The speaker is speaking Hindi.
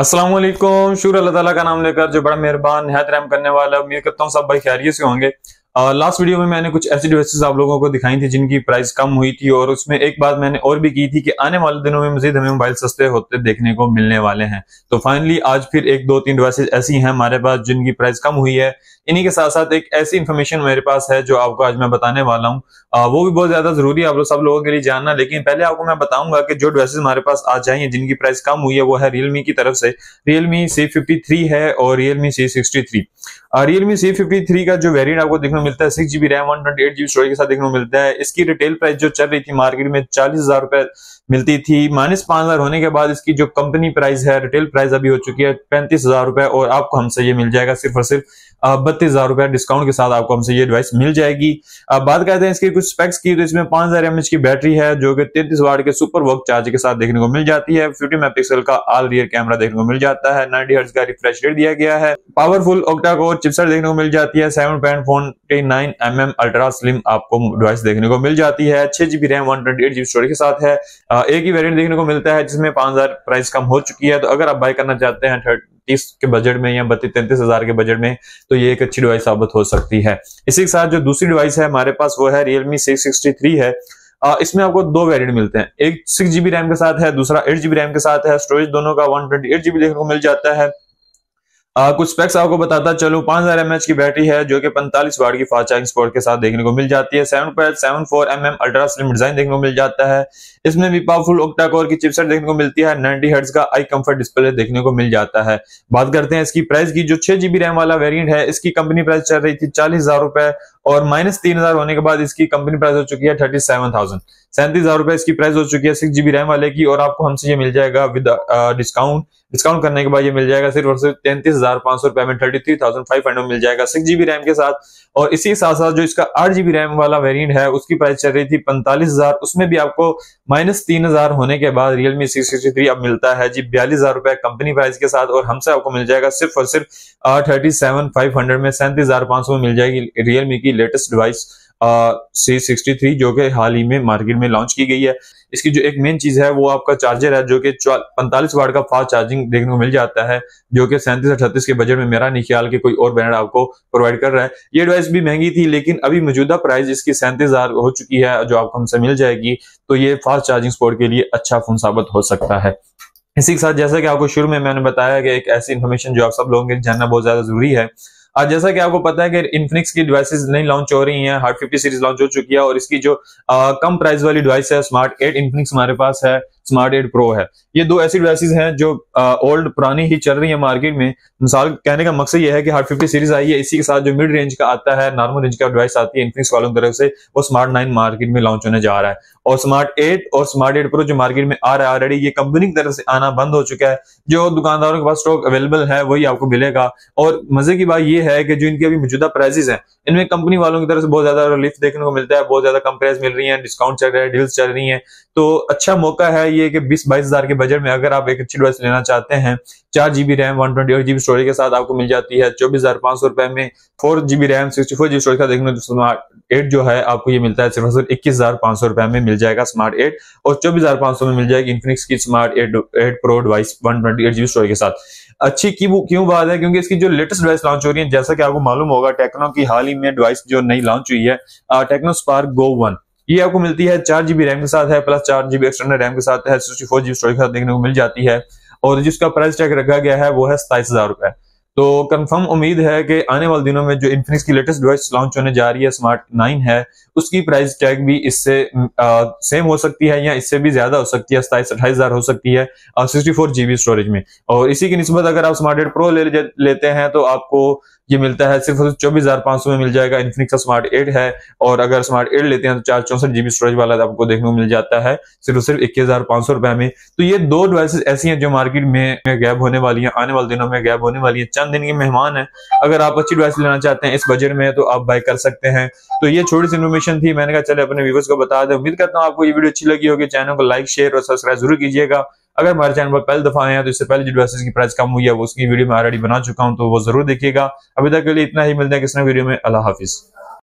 असलम शुरू अल्लाह ताला का नाम लेकर जो बड़ा मेहरबान नहायत रहम करने वाला उम्मीद करता हूँ सब भाई खैरियत से होंगे लास्ट वीडियो में मैंने कुछ ऐसी डिवाइसेस आप लोगों को दिखाई थी जिनकी प्राइस कम हुई थी और उसमें एक बात मैंने और भी की थी कि आने वाले दिनों में मजीद हमें मोबाइल सस्ते होते देखने को मिलने वाले हैं तो फाइनली आज फिर एक दो तीन डिवाइसेस ऐसी हैं हमारे पास जिनकी प्राइस कम हुई है इन्हीं के साथ साथ एक ऐसी इन्फॉर्मेशन मेरे पास है जो आपको आज मैं बताने वाला हूँ वो भी बहुत ज्यादा जरूरी है आप लोग सब लोगों के लिए जानना लेकिन पहले आपको मैं बताऊंगा कि जो डिवाइसेज हमारे पास आज चाहिए जिनकी प्राइस कम हुई है वो है रियलमी की तरफ से रियलमी सी है और Realme C Realme C fifty three का जो वेरिएंट आपको देखने को मिलता है six GB RAM one twenty eight GB storage के साथ देखने को मिलता है इसकी रिटेल प्राइस जो चल रही थी मार्केट में चालीस हजार रुपए मिलती थी माइनस पांच हजार होने के बाद इसकी जो कंपनी प्राइस है रिटेल प्राइस अभी हो चुकी है पैंतीस हजार रुपए और आपको हमसे ये मिल जाएगा सिर्फ और सिर्फ बत्तीस हजार रुपए डिस्काउंट के साथ आपको हमसे ये डिवाइस मिल जाएगी अब बात करते हैं इसके कुछ स्पेक्स की तो इसमें पांच हजार एमएच की बैटरी है जो कि तैतीस वाट के सुपर वर्क चार्ज के साथ देखने को मिल जाती है फिफ्टी मेगा का ऑल रियर कैमरा देखने को मिल जाता है नाइनटी हर्ट का रिफ्रेश रेट दिया गया है पावरफुल ओक्टा कोर चिपसेट देखने को मिल जाती है seven point forty nine M M ultra slim आपको डिवाइस देखने को मिल जाती है छह GB RAM one twenty eight GB storage के साथ है एक ही वेरियंट देखने को मिलता है जिसमें पांच हजार प्राइस कम हो चुकी है तो अगर आप बाय करना चाहते हैं थर्ड तीस के बजट में या बत्तीस तैंतीस हजार के बजट में तो ये एक अच्छी डिवाइस साबित हो सकती है इसी के साथ जो दूसरी डिवाइस है हमारे पास वो है रियलमी सिक्स सिक्सटी थ्री है आ, इसमें आपको दो वेरिएंट मिलते हैं एक सिक्स जीबी रैम के साथ है दूसरा एट जीबी रैम के साथ है स्टोरेज दोनों का वन ट्वेंटी एट जीबी देखने को मिल जाता है आ, कुछ स्पेक्स आपको बताता चलो 5000 एमएच की बैटरी है जो कि 45 वाट की फास्ट चार्जिंग स्पोर्ट के साथ देखने को मिल जाती है seven point seven four M M ultra slim design देखने को मिल जाता है इसमें भी पावरफुल ओक्टा कोर की चिपसेट देखने को मिलती है 90 हर्ट्ज का आई कंफर्ट डिस्प्ले देखने को मिल जाता है बात करते हैं इसकी प्राइस की जो छह जीबी रैम वाला वेरियंट है इसकी कंपनी प्राइस चल रही थी चालीस हजार रुपए और माइनस तीन हजार होने के बाद इसकी कंपनी प्राइस हो चुकी है थर्टी सेवन थाउजेंड सैंतीस हजार रुपए इसकी प्राइस हो चुकी है सिक्स जीबी रैम वाले की और आपको हमसे ये मिल जाएगा विद डिस्काउंट डिस्काउंट करने के बाद ये मिल जाएगा सिर्फ और सिर्फ तैंतीस हजार पांच सौ रुपए में thirty three thousand five hundred मिल जाएगा सिक्स जीबी रैम के साथ और इसी के साथ साथ जो इसका आठ जीबी रैम वाला वेरियंट है उसकी प्राइस चल रही थी पैंतालीस हजार उसमें भी आपको माइनस तीन हजार होने के बाद रियलमी सिक्स सिक्सटी थ्री अब मिलता है जी बयालीस हजार रुपए कंपनी प्राइस के साथ और हमसे आपको मिल जाएगा सिर्फ और सिर्फ थर्टी सेवन फाइव हंड्रेड में सैंतीस हजार पांच सौ में मिल जाएगी रियलमी की latest device C sixty three जो कि हाल ही में मार्केट में लॉन्च की गई है इसकी जो एक मेन चीज है वो आपका चार्जर है जो कि पैंतालीस वाट का फास्ट चार्जिंग देखने को मिल जाता है जो कि सैंतीस अठतीस के बजट में मेरा नहीं ख्याल कि कोई और ब्रांड आपको प्रोवाइड कर रहा है ये डिवाइस भी महंगी थी लेकिन अभी मौजूदा प्राइस इसकी सैंतीस हजार हो चुकी है जो आपको हमसे मिल जाएगी तो ये फास्ट चार्जिंग स्पोर्ट के लिए अच्छा फोन साबित हो सकता है इसी के साथ जैसा कि आपको शुरू में मैंने बताया कि एक ऐसी इन्फॉर्मेशन जो आप सब लोगों के लिए जानना बहुत ज्यादा जरूरी है आज जैसा कि आपको पता है कि इन्फिनिक्स की डिवाइसेस नहीं लॉन्च हो रही हैं हार्ड फिफ्टी सीरीज लॉन्च हो चुकी है और इसकी जो आ, कम प्राइस वाली डिवाइस है स्मार्ट एट इन्फिनिक्स हमारे पास है स्मार्ट एट प्रो है ये दो ऐसी डिवाइसेज हैं जो ओल्ड पुरानी ही चल रही है मार्केट में मिसाल कहने का मकसद ये है कि हार्ड फिफ्टी सीरीज आई है इसी के साथ जो मिड रेंज का आता है नॉर्मल रेंज का डिवाइस आती है इन्फिनिक्स वालों की तरफ से वो स्मार्ट नाइन मार्केट में लॉन्च होने जा रहा है और स्मार्ट एट और स्मार्ट एट प्रो जो मार्केट में आ रहा है ऑलरेडी ये कंपनी की तरफ से आना बंद हो चुका है जो दुकानदारों के पास स्टॉक अवेलेबल है वही आपको मिलेगा और मजे की बात यह है कि जो इनकी अभी मौजूदा प्राइजेस हैं इनमें कंपनी वालों की तरफ से बहुत ज्यादा रिलीफ देखने को मिलता है बहुत ज्यादा कम प्राइस मिल रही है डिस्काउंट चल रहा है डील्स चल रही है तो अच्छा मौका है ये कि बीस बाईस हजार के बजट में अगर आप एक अच्छी डिवाइस लेना चाहते हैं चार GB RAM one twenty GB storage के साथ आपको मिल जाती है चौबीस हजार पांच सौ रुपए में four GB RAM sixty four GB storage का देखने स्मार्ट एट जो है आपको ये मिलता है सिर्फ सिर्फ इक्कीस हजार पांच सौ रुपए में मिल जाएगा स्मार्ट एट और चौबीस हजार पांच सौ में मिल जाएगी इन्फिनिक्स की smart eight eight pro device one twenty eight GB storage के साथ अच्छी की क्यों बात है क्योंकि इसकी जो लेटेस्ट डिवाइस लॉन्च हो रही है जैसा कि आपको मालूम होगा टेक्नो की हाल ही में डिवाइस जो नई लॉन्च हुई है टेक्नो स्पार्क गो वन ये आपको मिलती है चार जीबी रैम के साथ है प्लस चार जीबी एक्सटर्नल रैम के साथ है सिक्सटी फोर जीबी स्टोरेज के साथ देखने को मिल जाती है और जिसका प्राइस टैग रखा गया है वो है सताइस हजार रुपए तो कंफर्म उम्मीद है कि आने वाले दिनों में जो इन्फिनिक्स की लेटेस्ट डिवाइस लॉन्च होने जा रही है स्मार्ट नाइन है उसकी प्राइस टैग भी इससे सेम हो सकती है या इससे भी ज्यादा हो सकती है सताईस अट्ठाईस हजार हो सकती है और सिक्सटी फोर जीबी स्टोरेज में और इसी की नस्बत अगर आप स्मार्ट एट प्रो ले लेते हैं तो आपको ये मिलता है सिर्फ चौबीस हजार पांच सौ में मिल जाएगा इन्फिनिक्स का स्मार्ट एट है और अगर स्मार्ट एट लेते हैं तो चार चौसठ जीबी स्टोरेज वाला आपको देखने को मिल जाता है सिर्फ सिर्फ इक्कीस हजार पांच सौ रुपए में तो ये दो डिवाइसेज ऐसी हैं जो मार्केट में गैप होने वाली है आने वाले दिनों में गैप होने वाली है पाकिस्तान दिन के मेहमान है अगर आप अच्छी डिवाइस लेना चाहते हैं इस बजट में तो आप बाय कर सकते हैं तो ये छोटी सी इन्फॉर्मेशन थी मैंने कहा चले अपने व्यवर्स को बता दें उम्मीद करता हूँ आपको ये वीडियो अच्छी लगी होगी चैनल को लाइक शेयर और सब्सक्राइब जरूर कीजिएगा अगर हमारे चैनल पर पहले दफा आए हैं तो इससे पहले जो डिवाइस की प्राइस कम हुई है वो उसकी वीडियो में ऑलरेडी बना चुका हूँ तो वो जरूर देखिएगा अभी तक के लिए इतना ही मिलता है किसने वीडियो में अल्लाह हाफिज़